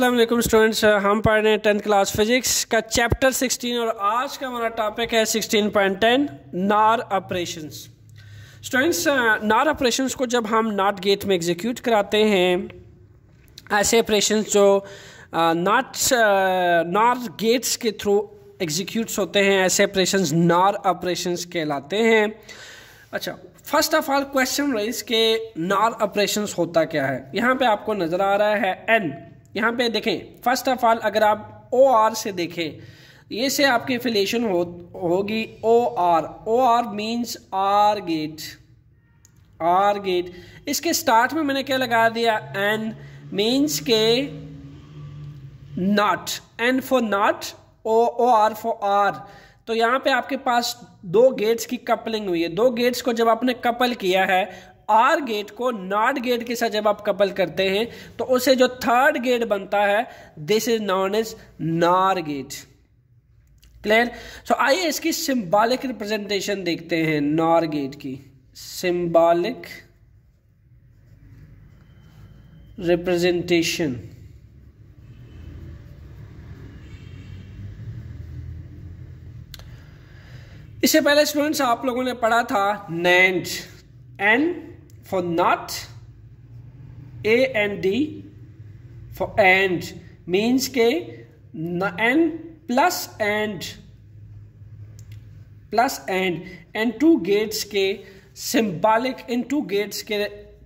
अस्सलाम वालेकुम स्टूडेंट्स हम पढ़ रहे हैं टेंथ क्लास फिजिक्स का चैप्टर 16 और आज का हमारा टॉपिक है 16.10 नार ऑपरेशंस स्टूडेंट्स नार ऑपरेशंस को जब हम नाट गेट में एग्जीक्यूट कराते हैं ऐसे ऑपरेशंस जो नाट नार गेट्स के थ्रू एग्जीक्यूट्स होते हैं ऐसे ऑपरेशंस नार ऑपरेशंस कहलाते हैं अच्छा फर्स्ट ऑफ ऑल क्वेश्चन रही के नार ऑपरेशंस होता क्या है यहाँ पे आपको नज़र आ रहा है एन यहाँ पे देखें फर्स्ट ऑफ ऑल अगर आप ओ आर से देखें ये से आपकी एफिलेशन हो होगी O R O R means OR gate OR gate इसके स्टार्ट में मैंने क्या लगा दिया एन मीन्स के not N for not O O R for OR तो यहाँ पे आपके पास दो गेट्स की कपलिंग हुई है दो गेट्स को जब आपने कपल किया है आर गेट को नॉट गेट के साथ जब आप कपल करते हैं तो उसे जो थर्ड गेट बनता है this is non is NOR gate clear so आइए इसकी सिंबॉलिक रिप्रेजेंटेशन देखते हैं नॉर गेट की सिंबॉलिक रिप्रेजेंटेशन इससे पहले स्टूडेंट्स आप लोगों ने पढ़ा था NAND and for not a and d for and means के n plus and plus and and two gates के symbolic in two gates के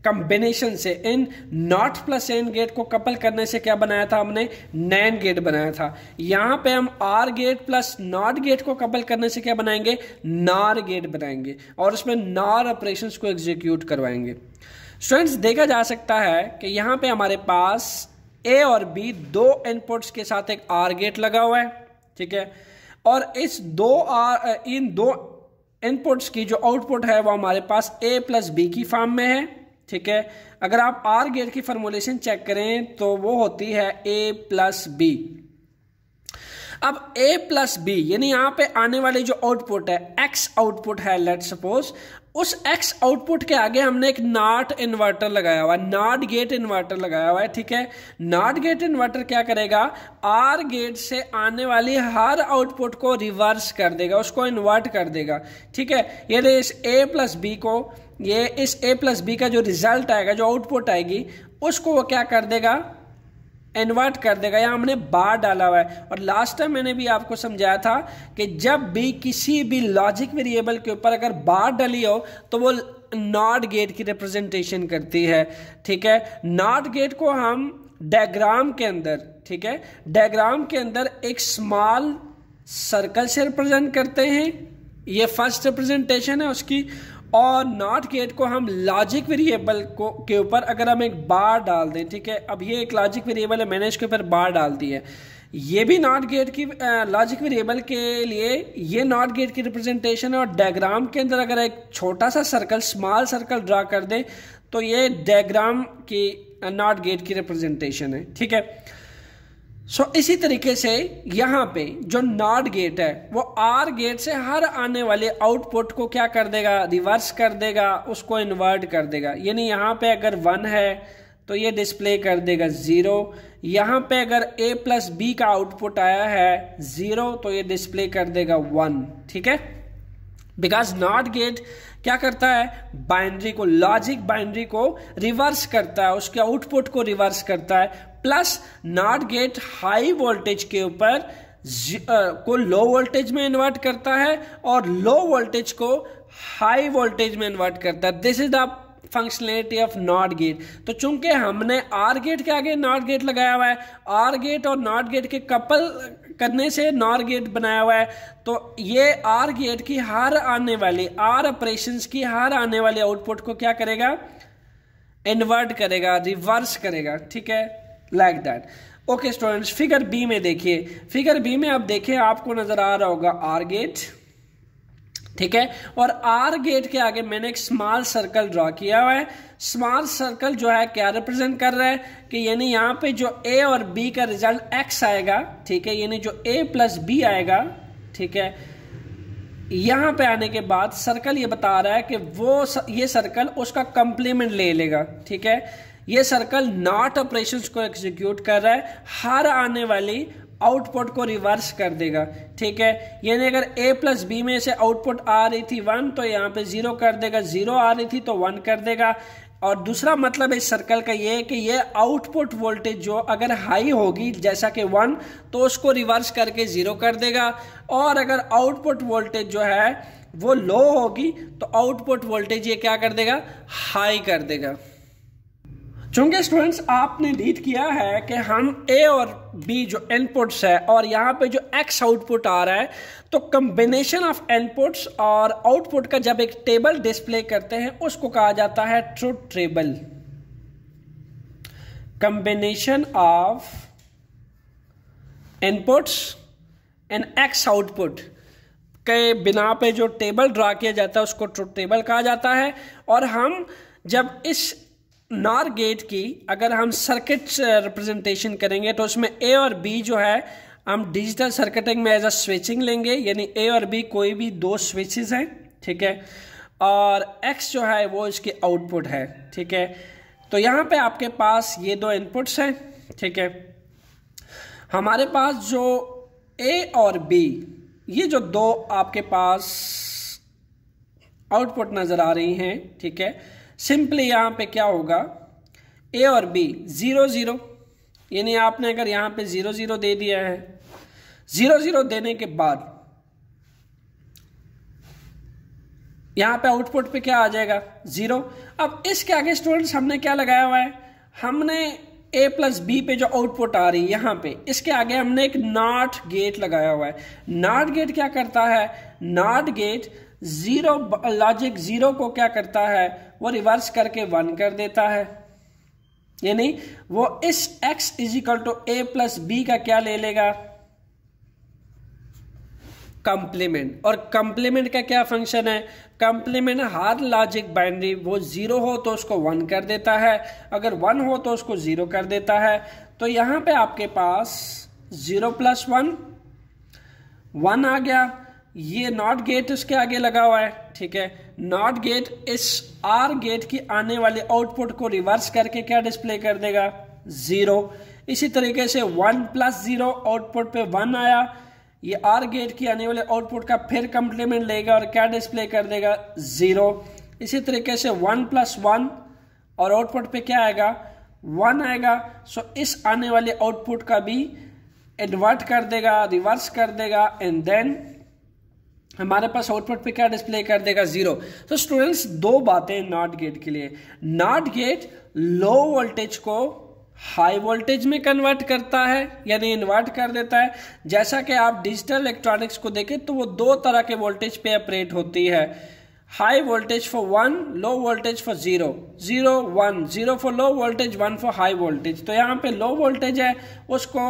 कंबिनेशन से इन नॉट प्लस एन गेट को कपल करने से क्या बनाया था हमने नैन गेट बनाया था यहाँ पे हम OR gate plus not gate को कपल करने से क्या बनाएंगे नार गेट बनाएंगे और उसमें नार ऑपरेशन को एग्जीक्यूट करवाएंगे स्टूडेंट्स देखा जा सकता है कि यहाँ पे हमारे पास ए और बी दो इनपुट्स के साथ एक आर गेट लगा हुआ है ठीक है और इस दो आर इन दो इनपुट्स की जो आउटपुट है वो हमारे पास ए प्लस बी की फॉर्म में है ठीक है अगर आप आर गेट की फॉर्मूलेशन चेक करें तो वो होती है ए प्लस बी अब ए प्लस बी यानी यहां पे आने वाले जो आउटपुट है एक्स आउटपुट है लेट सपोज उस एक्स आउटपुट के आगे हमने एक नाट इन्वर्टर लगाया हुआ है नाट गेट इन्वर्टर लगाया हुआ है ठीक है नाट गेट इन्वर्टर क्या करेगा आर गेट से आने वाली हर आउटपुट को रिवर्स कर देगा उसको इन्वर्ट कर देगा ठीक है ये इस ए प्लस बी को ये इस ए प्लस बी का जो रिजल्ट आएगा जो आउटपुट आएगी उसको वो क्या कर देगा इन्वर्ट कर देगा या हमने बार डाला हुआ है और लास्ट टाइम मैंने भी आपको समझाया था कि जब भी किसी भी लॉजिक वेरिएबल के ऊपर अगर बार डली हो तो वो नॉट गेट की रिप्रेजेंटेशन करती है ठीक है नॉट गेट को हम डायग्राम के अंदर ठीक है डायग्राम के अंदर एक स्मॉल सर्कल से रिप्रेजेंट करते हैं ये फर्स्ट रिप्रेजेंटेशन है उसकी और नॉट गेट को हम लॉजिक वेरिएबल को के ऊपर अगर हम एक बार डाल दें ठीक है अब ये एक लॉजिक वेरिएबल है मैंने इसके ऊपर बार डाल दी है ये भी नॉट गेट की लॉजिक वेरिएबल के लिए ये नॉट गेट की रिप्रेजेंटेशन है और डायग्राम के अंदर अगर एक छोटा सा सर्कल स्मॉल सर्कल ड्रा कर दें तो ये डायग्राम की नॉट गेट की रिप्रेजेंटेशन है ठीक है सो so, इसी तरीके से यहाँ पे जो नॉट गेट है वो आर गेट से हर आने वाले आउटपुट को क्या कर देगा रिवर्स कर देगा उसको इन्वर्ट कर देगा यानी यहाँ पे अगर वन है तो ये डिस्प्ले कर देगा ज़ीरो यहाँ पे अगर ए प्लस बी का आउटपुट आया है ज़ीरो तो ये डिस्प्ले कर देगा वन ठीक है बिकॉज नॉट गेट क्या करता है बाइंड्री को लॉजिक बाइंड्री को रिवर्स करता है उसके आउटपुट को रिवर्स करता है plus not gate high voltage के ऊपर को लो वोल्टेज में इन्वर्ट करता है और लो वोल्टेज को हाई वोल्टेज में इन्वर्ट करता है this is the functionality of not gate तो चूंकि हमने आर गेट के आगे नॉट गेट लगाया हुआ है आर गेट और नॉट गेट के कपल करने से नॉर गेट बनाया हुआ है तो ये आर गेट की हर आने वाली आर ऑपरेशन की हर आने वाली आउटपुट को क्या करेगा इन्वर्ट करेगा रिवर्स करेगा ठीक है like that okay students figure B में देखिए फिगर बी में आप देखिए आपको नजर आ रहा होगा आर गेट ठीक है और आर गेट के आगे मैंने एक स्मॉल सर्कल ड्रॉ किया हुआ है स्मॉल सर्कल जो है क्या रिप्रेजेंट कर रहा है कि यानी यहाँ पे जो ए और बी का रिजल्ट एक्स आएगा ठीक है यानी जो ए प्लस बी आएगा ठीक है यहाँ पे आने के बाद सर्कल ये बता रहा है कि वो ये सर्कल उसका कंप्लीमेंट ले लेगा ठीक है ये सर्कल नॉट ऑपरेशन को एग्जीक्यूट कर रहा है हर आने वाली आउटपुट को रिवर्स कर देगा ठीक है यानी अगर ए प्लस बी में से आउटपुट आ रही थी वन तो यहाँ पे जीरो कर देगा जीरो आ रही थी तो वन कर देगा और दूसरा मतलब इस सर्कल का ये है कि ये आउटपुट वोल्टेज जो अगर हाई होगी जैसा कि वन तो उसको रिवर्स करके ज़ीरो कर देगा और अगर आउटपुट वोल्टेज जो है वो लो होगी तो आउटपुट वोल्टेज ये क्या कर देगा हाई कर देगा चूंकि स्टूडेंट्स आपने रीड किया है कि हम ए और बी जो इनपुट्स है और यहाँ पे जो एक्स आउटपुट आ रहा है तो कम्बिनेशन ऑफ इनपुट्स और आउटपुट का जब एक टेबल डिस्प्ले करते हैं उसको कहा जाता है true table combination of inputs and X output के बिना पे जो टेबल ड्रा किया जाता है उसको ट्रू टेबल कहा जाता है और हम जब इस नॉर गेट की अगर हम सर्किट रिप्रेजेंटेशन uh, करेंगे तो उसमें ए और बी जो है हम डिजिटल सर्किटिंग में एज अ स्विचिंग लेंगे यानी ए और बी कोई भी दो स्विचेस हैं ठीक है और एक्स जो है वो इसकी आउटपुट है ठीक है तो यहाँ पे आपके पास ये दो इनपुट्स हैं ठीक है हमारे पास जो ए और बी ये जो दो आपके पास आउटपुट नज़र आ रही हैं ठीक है सिंपली यहाँ पे क्या होगा ए और बी ज़ीरो ज़ीरो यानी आपने अगर यहाँ पे ज़ीरो ज़ीरो दे दिया है ज़ीरो ज़ीरो देने के बाद यहाँ पे आउटपुट पे क्या आ जाएगा ज़ीरो अब इसके आगे स्टूडेंट्स हमने क्या लगाया हुआ है हमने ए प्लस बी पे जो आउटपुट आ रही है यहाँ पे इसके आगे हमने एक नॉट गेट लगाया हुआ है नॉट गेट क्या करता है not gate zero logic zero को क्या करता है वो रिवर्स करके वन कर देता है यानी वो इस X is equal to A plus B का क्या ले लेगा कंप्लीमेंट और कंप्लीमेंट का क्या फंक्शन है कंप्लीमेंट हर लॉजिक बाइनरी वो जीरो हो तो उसको वन कर देता है अगर वन हो तो उसको जीरो कर देता है तो यहां पे आपके पास जीरो प्लस वन वन आ गया ये नॉट गेट उसके आगे लगा हुआ है ठीक है नॉट गेट इस आर गेट की आने वाले आउटपुट को रिवर्स करके क्या डिस्प्ले कर देगा जीरो इसी तरीके से वन प्लस जीरो आउटपुट पे वन आया ये आर गेट की आने वाले आउटपुट का फिर कंप्लीमेंट लेगा और क्या डिस्प्ले कर देगा जीरो इसी तरीके से वन प्लस वन और आउटपुट पे क्या आएगा वन आएगा सो इस आने वाले आउटपुट का भी इन्वर्ट कर देगा रिवर्स कर देगा एंड देन हमारे पास आउटपुट पे क्या डिस्प्ले कर देगा जीरो तो स्टूडेंट्स दो बातें नॉट गेट के लिए नॉट गेट लो वोल्टेज को हाई वोल्टेज में कन्वर्ट करता है यानी इन्वर्ट कर देता है जैसा कि आप डिजिटल इलेक्ट्रॉनिक्स को देखें तो वो दो तरह के वोल्टेज पे ऑपरेट होती है high voltage for one low voltage for zero zero one zero for low voltage one for high voltage तो यहाँ पे लो वोल्टेज है उसको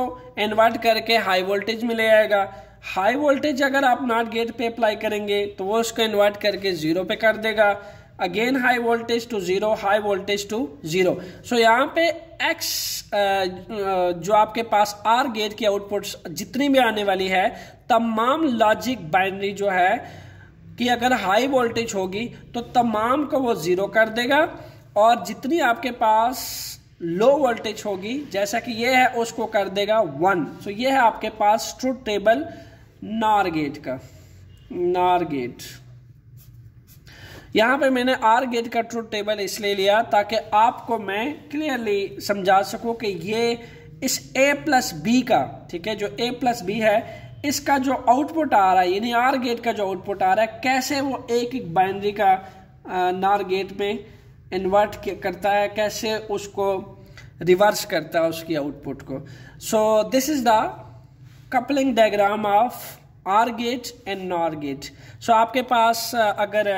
इन्वर्ट करके हाई वोल्टेज में ले आएगा हाई वोल्टेज अगर आप नॉट गेट पे अप्लाई करेंगे तो वो उसको इन्वर्ट करके ज़ीरो पे कर देगा again high voltage to zero high voltage to zero so यहाँ पे एक्स जो आपके पास आर गेट की आउटपुट जितनी भी आने वाली है तमाम लॉजिक बाइनरी जो है कि अगर हाई वोल्टेज होगी तो तमाम को वो ज़ीरो कर देगा और जितनी आपके पास लो वोल्टेज होगी जैसा कि ये है उसको कर देगा वन सो so ये है आपके पास ट्रूथ टेबल नार गेट का नार गेट यहां पे मैंने आर गेट का ट्रूथ टेबल इसलिए लिया ताकि आपको मैं क्लियरली समझा सकूं कि ये इस ए प्लस बी का ठीक है जो ए प्लस बी है इसका जो आउटपुट आ रहा है यानी आर गेट का जो आउटपुट आ रहा है कैसे वो एक एक बाइनरी का नार गेट में इन्वर्ट करता है कैसे उसको रिवर्स करता है उसकी आउटपुट को so this is the coupling diagram of or gate and nor gate so आपके पास uh, अगर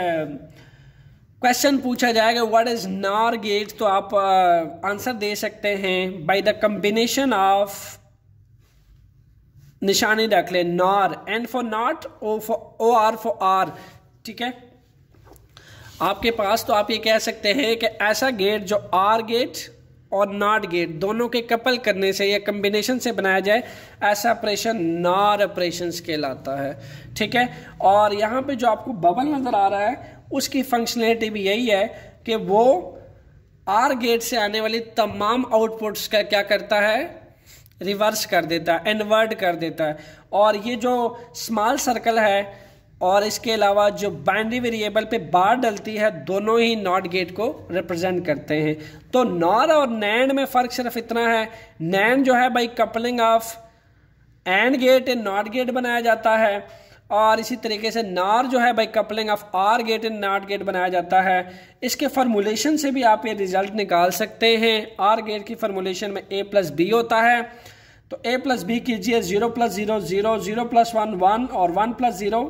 क्वेश्चन uh, पूछा जाएगा व्हाट इज नॉर गेट तो आप आंसर uh, दे सकते हैं बाय द कम्बिनेशन ऑफ निशानी रख ले nor and for not O for O R for R ठीक है आपके पास तो आप ये कह सकते हैं कि ऐसा गेट जो आर गेट और नॉट गेट दोनों के कपल करने से या कम्बिनेशन से बनाया जाए ऐसा ऑपरेशन नॉर ऑपरेशन कहलाता है ठीक है और यहाँ पे जो आपको बबल नज़र आ रहा है उसकी फंक्शनलिटी भी यही है कि वो आर गेट से आने वाली तमाम आउटपुट्स का क्या करता है रिवर्स कर देता है इन्वर्ट कर देता है और ये जो स्मॉल सर्कल है और इसके अलावा जो बाइनरी वेरिएबल पे बार डलती है दोनों ही नॉट गेट को रिप्रेजेंट करते हैं तो नॉर और नैंड में फ़र्क सिर्फ इतना है नैंड जो है by coupling of and gate and not gate बनाया जाता है और इसी तरीके से नार जो है by coupling of or gate and not gate बनाया जाता है इसके फार्मूलेशन से भी आप ये रिजल्ट निकाल सकते हैं आर गेट की फार्मूलेशन में ए प्लस बी होता है तो ए प्लस बी कीजिए zero plus zero zero zero plus one one और one plus zero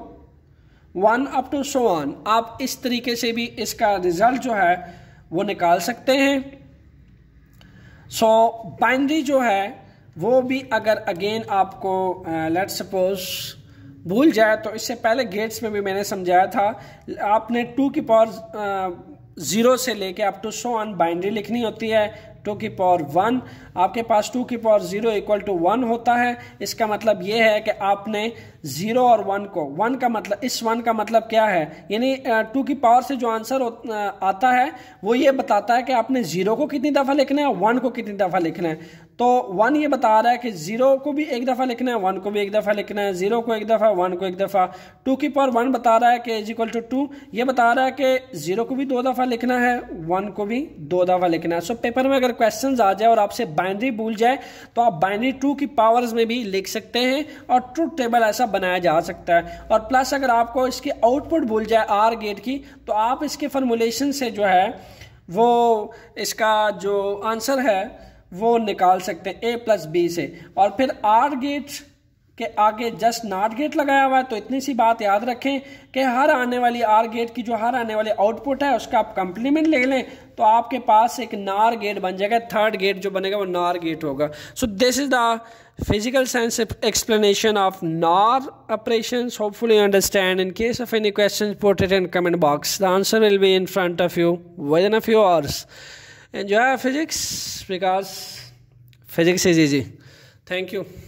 one up to so on आप इस तरीके से भी इसका रिजल्ट जो है वो निकाल सकते हैं सो so, बाइनरी जो है वो भी अगर अगेन आपको लेट uh, सपोज भूल जाए तो इससे पहले गेट्स में भी मैंने समझाया था आपने टू की पावर ज़ीरो uh, से लेके up to so on binary लिखनी होती है टू की पावर वन आपके पास टू की power zero equal to one होता है इसका मतलब ये है कि आपने जीरो और वन को वन का मतलब इस वन का मतलब क्या है यानी टू की पावर से जो आंसर आता है वो ये बताता है कि आपने जीरो को कितनी दफ़ा लिखना है वन को कितनी दफ़ा लिखना है तो वन ये बता रहा है कि जीरो को भी एक दफ़ा लिखना है वन को भी एक दफ़ा लिखना है जीरो को एक दफ़ा वन को एक दफ़ा टू की पावर वन बता रहा है कि इज इक्वल टू टू ये बता रहा है कि जीरो को भी दो दफ़ा लिखना है वन को भी दो दफ़ा लिखना है सो पेपर में अगर क्वेश्चन आ जाए और आपसे बाइनरी भूल जाए तो आप बाइनरी टू की पावर्स में भी लिख सकते हैं और ट्रूथ टेबल ऐसा बनाया जा सकता है और प्लस अगर आपको इसकी आउटपुट भूल जाए आर गेट की तो आप इसके फॉर्मुलेशन से जो है वो इसका जो आंसर है वो निकाल सकते हैं ए प्लस बी से और फिर आर गेट के आगे जस्ट नाट गेट लगाया हुआ है तो इतनी सी बात याद रखें कि हर आने वाली आर गेट की जो हर आने वाले आउटपुट है उसका आप कंप्लीमेंट ले लें तो आपके पास एक नार गेट बन जाएगा थर्ड गेट जो बनेगा वो नार गेट होगा so this is the physical science explanation of nor operation hopefully understand in case of any question comment box the answer will be in front of you within a few hours enjoy physics because physics is easy thank you